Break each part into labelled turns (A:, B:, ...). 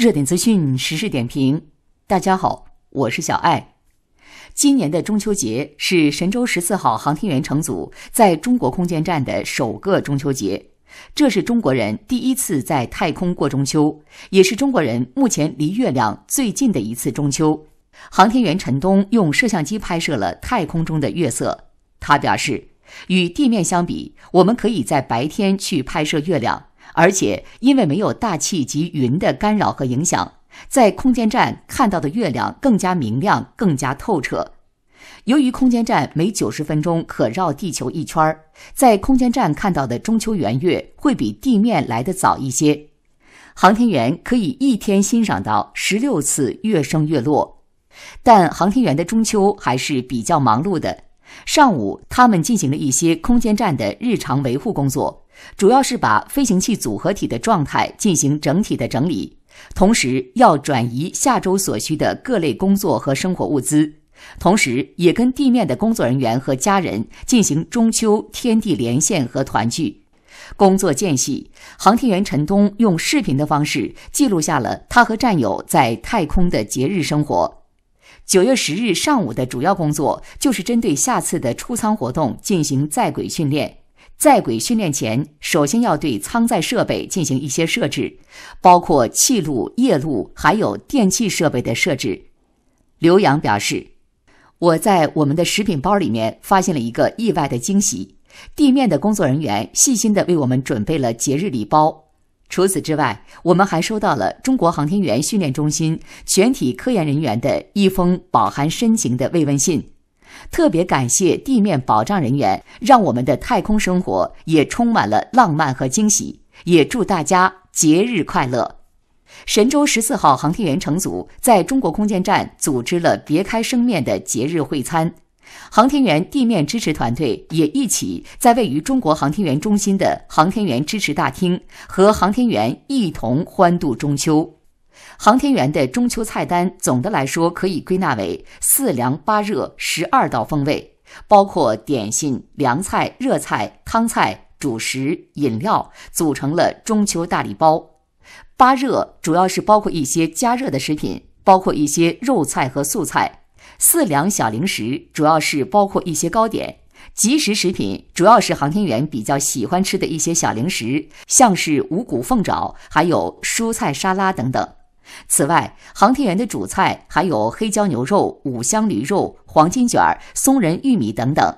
A: 热点资讯、时事点评，大家好，我是小艾。今年的中秋节是神舟十四号航天员乘组在中国空间站的首个中秋节，这是中国人第一次在太空过中秋，也是中国人目前离月亮最近的一次中秋。航天员陈冬用摄像机拍摄了太空中的月色，他表示，与地面相比，我们可以在白天去拍摄月亮。而且，因为没有大气及云的干扰和影响，在空间站看到的月亮更加明亮、更加透彻。由于空间站每九十分钟可绕地球一圈儿，在空间站看到的中秋圆月会比地面来得早一些。航天员可以一天欣赏到十六次月升月落，但航天员的中秋还是比较忙碌的。上午，他们进行了一些空间站的日常维护工作。主要是把飞行器组合体的状态进行整体的整理，同时要转移下周所需的各类工作和生活物资，同时也跟地面的工作人员和家人进行中秋天地连线和团聚。工作间隙，航天员陈东用视频的方式记录下了他和战友在太空的节日生活。九月十日上午的主要工作就是针对下次的出舱活动进行在轨训练。在轨训练前，首先要对舱载设备进行一些设置，包括气路、液路，还有电气设备的设置。刘洋表示：“我在我们的食品包里面发现了一个意外的惊喜，地面的工作人员细心地为我们准备了节日礼包。除此之外，我们还收到了中国航天员训练中心全体科研人员的一封饱含深情的慰问信。”特别感谢地面保障人员，让我们的太空生活也充满了浪漫和惊喜。也祝大家节日快乐！神舟十四号航天员乘组在中国空间站组织了别开生面的节日会餐，航天员地面支持团队也一起在位于中国航天员中心的航天员支持大厅和航天员一同欢度中秋。航天员的中秋菜单，总的来说可以归纳为四凉八热十二道风味，包括点心、凉菜、热菜、汤菜、主食、饮料，组成了中秋大礼包。八热主要是包括一些加热的食品，包括一些肉菜和素菜。四凉小零食主要是包括一些糕点、即食食品，主要是航天员比较喜欢吃的一些小零食，像是五谷凤爪，还有蔬菜沙拉等等。此外，航天员的主菜还有黑椒牛肉、五香驴肉、黄金卷儿、松仁玉米等等。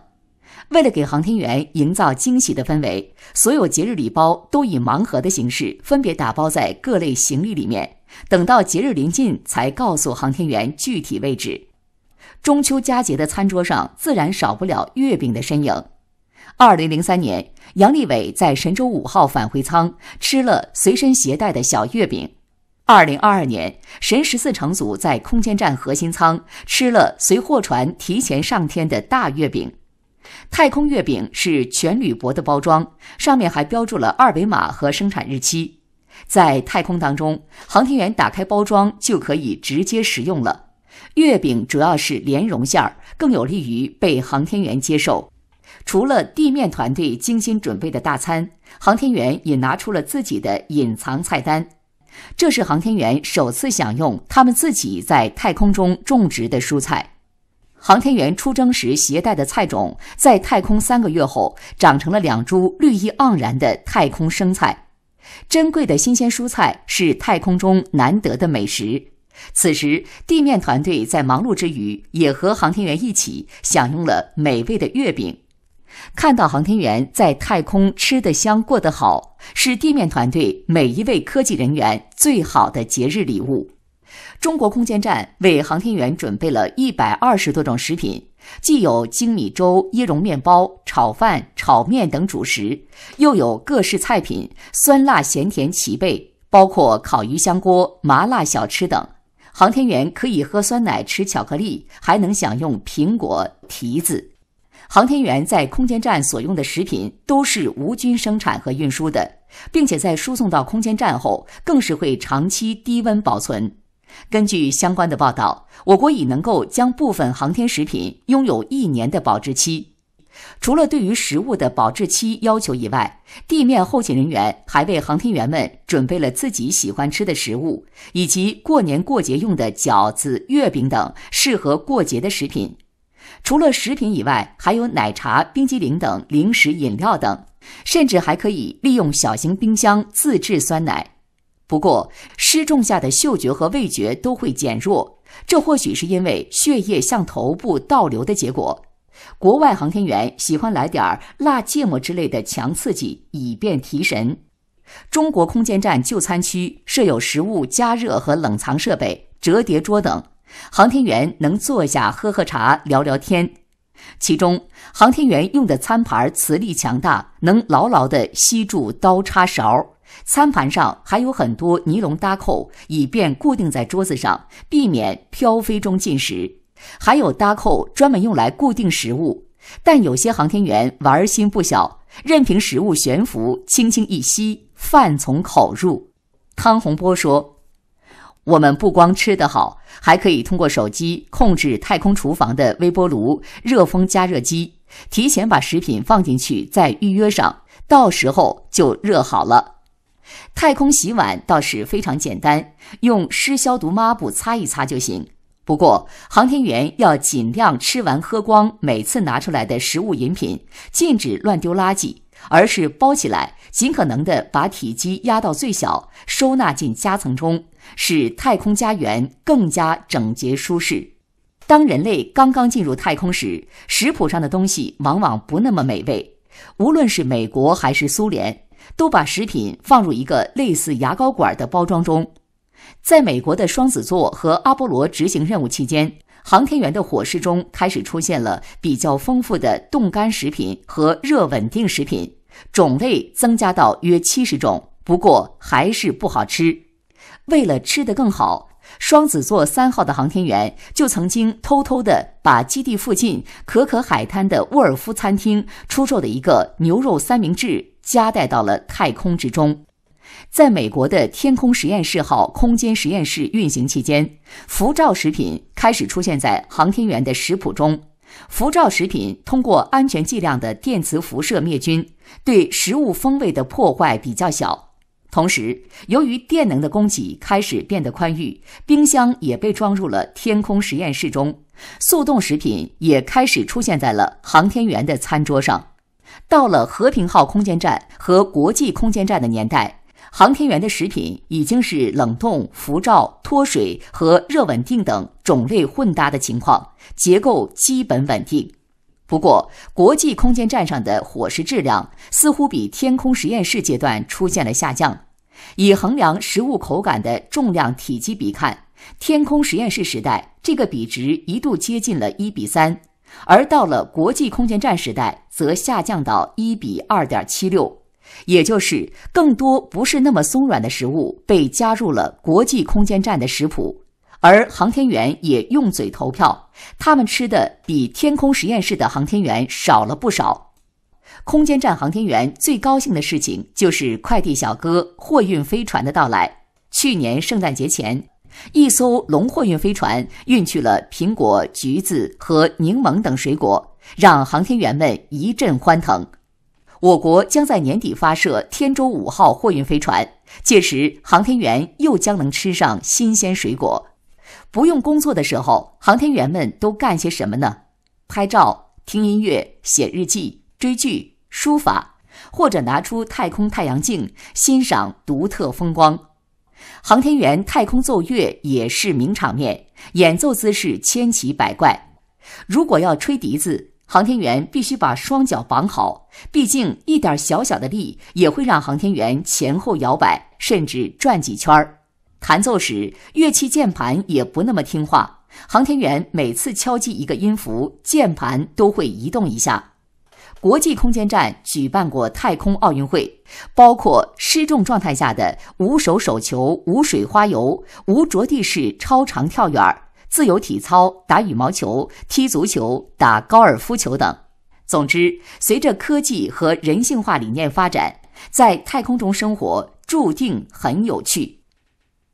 A: 为了给航天员营造惊喜的氛围，所有节日礼包都以盲盒的形式分别打包在各类行李里面，等到节日临近才告诉航天员具体位置。中秋佳节的餐桌上自然少不了月饼的身影。二零零三年，杨利伟在神舟五号返回舱吃了随身携带的小月饼。二零二二年，神十四乘组在空间站核心舱吃了随货船提前上天的大月饼。太空月饼是全铝箔的包装，上面还标注了二维码和生产日期。在太空当中，航天员打开包装就可以直接食用了。月饼主要是莲蓉馅儿，更有利于被航天员接受。除了地面团队精心准备的大餐，航天员也拿出了自己的隐藏菜单。这是航天员首次享用他们自己在太空中种植的蔬菜。航天员出征时携带的菜种，在太空三个月后长成了两株绿意盎然的太空生菜。珍贵的新鲜蔬菜是太空中难得的美食。此时，地面团队在忙碌之余，也和航天员一起享用了美味的月饼。看到航天员在太空吃得香、过得好，是地面团队每一位科技人员最好的节日礼物。中国空间站为航天员准备了一百二十多种食品，既有精米粥、椰蓉面包、炒饭、炒面等主食，又有各式菜品，酸辣咸甜齐备，包括烤鱼、香锅、麻辣小吃等。航天员可以喝酸奶、吃巧克力，还能享用苹果、提子。航天员在空间站所用的食品都是无菌生产和运输的，并且在输送到空间站后，更是会长期低温保存。根据相关的报道，我国已能够将部分航天食品拥有一年的保质期。除了对于食物的保质期要求以外，地面后勤人员还为航天员们准备了自己喜欢吃的食物，以及过年过节用的饺子、月饼等适合过节的食品。除了食品以外，还有奶茶、冰激凌等零食、饮料等，甚至还可以利用小型冰箱自制酸奶。不过，失重下的嗅觉和味觉都会减弱，这或许是因为血液向头部倒流的结果。国外航天员喜欢来点辣芥末之类的强刺激，以便提神。中国空间站就餐区设有食物加热和冷藏设备、折叠桌等。航天员能坐下喝喝茶、聊聊天。其中，航天员用的餐盘磁力强大，能牢牢地吸住刀叉勺。餐盘上还有很多尼龙搭扣，以便固定在桌子上，避免飘飞中进食。还有搭扣专门用来固定食物，但有些航天员玩心不小，任凭食物悬浮，轻轻一吸，饭从口入。汤洪波说。我们不光吃得好，还可以通过手机控制太空厨房的微波炉、热风加热机，提前把食品放进去，再预约上，到时候就热好了。太空洗碗倒是非常简单，用湿消毒抹布擦一擦就行。不过，航天员要尽量吃完喝光，每次拿出来的食物饮品，禁止乱丢垃圾，而是包起来，尽可能的把体积压到最小，收纳进夹层中。使太空家园更加整洁舒适。当人类刚刚进入太空时，食谱上的东西往往不那么美味。无论是美国还是苏联，都把食品放入一个类似牙膏管的包装中。在美国的双子座和阿波罗执行任务期间，航天员的伙食中开始出现了比较丰富的冻干食品和热稳定食品，种类增加到约七十种。不过，还是不好吃。为了吃得更好，双子座三号的航天员就曾经偷偷地把基地附近可可海滩的沃尔夫餐厅出售的一个牛肉三明治夹带到了太空之中。在美国的天空实验室号空间实验室运行期间，辐照食品开始出现在航天员的食谱中。辐照食品通过安全剂量的电磁辐射灭菌，对食物风味的破坏比较小。同时，由于电能的供给开始变得宽裕，冰箱也被装入了天空实验室中，速冻食品也开始出现在了航天员的餐桌上。到了和平号空间站和国际空间站的年代，航天员的食品已经是冷冻、辐照、脱水和热稳定等种类混搭的情况，结构基本稳定。不过，国际空间站上的伙食质量似乎比天空实验室阶段出现了下降。以衡量食物口感的重量体积比看，天空实验室时代这个比值一度接近了一比三，而到了国际空间站时代，则下降到一比二点七六，也就是更多不是那么松软的食物被加入了国际空间站的食谱。而航天员也用嘴投票，他们吃的比天空实验室的航天员少了不少。空间站航天员最高兴的事情就是快递小哥货运飞船的到来。去年圣诞节前，一艘龙货运飞船运去了苹果、橘子和柠檬等水果，让航天员们一阵欢腾。我国将在年底发射天舟五号货运飞船，届时航天员又将能吃上新鲜水果。不用工作的时候，航天员们都干些什么呢？拍照、听音乐、写日记、追剧、书法，或者拿出太空太阳镜欣赏独特风光。航天员太空奏乐也是名场面，演奏姿势千奇百怪。如果要吹笛子，航天员必须把双脚绑好，毕竟一点小小的力也会让航天员前后摇摆，甚至转几圈儿。弹奏时，乐器键盘也不那么听话。航天员每次敲击一个音符，键盘都会移动一下。国际空间站举办过太空奥运会，包括失重状态下的无手手球、无水花游、无着地式超长跳远、自由体操、打羽毛球、踢足球、打高尔夫球等。总之，随着科技和人性化理念发展，在太空中生活注定很有趣。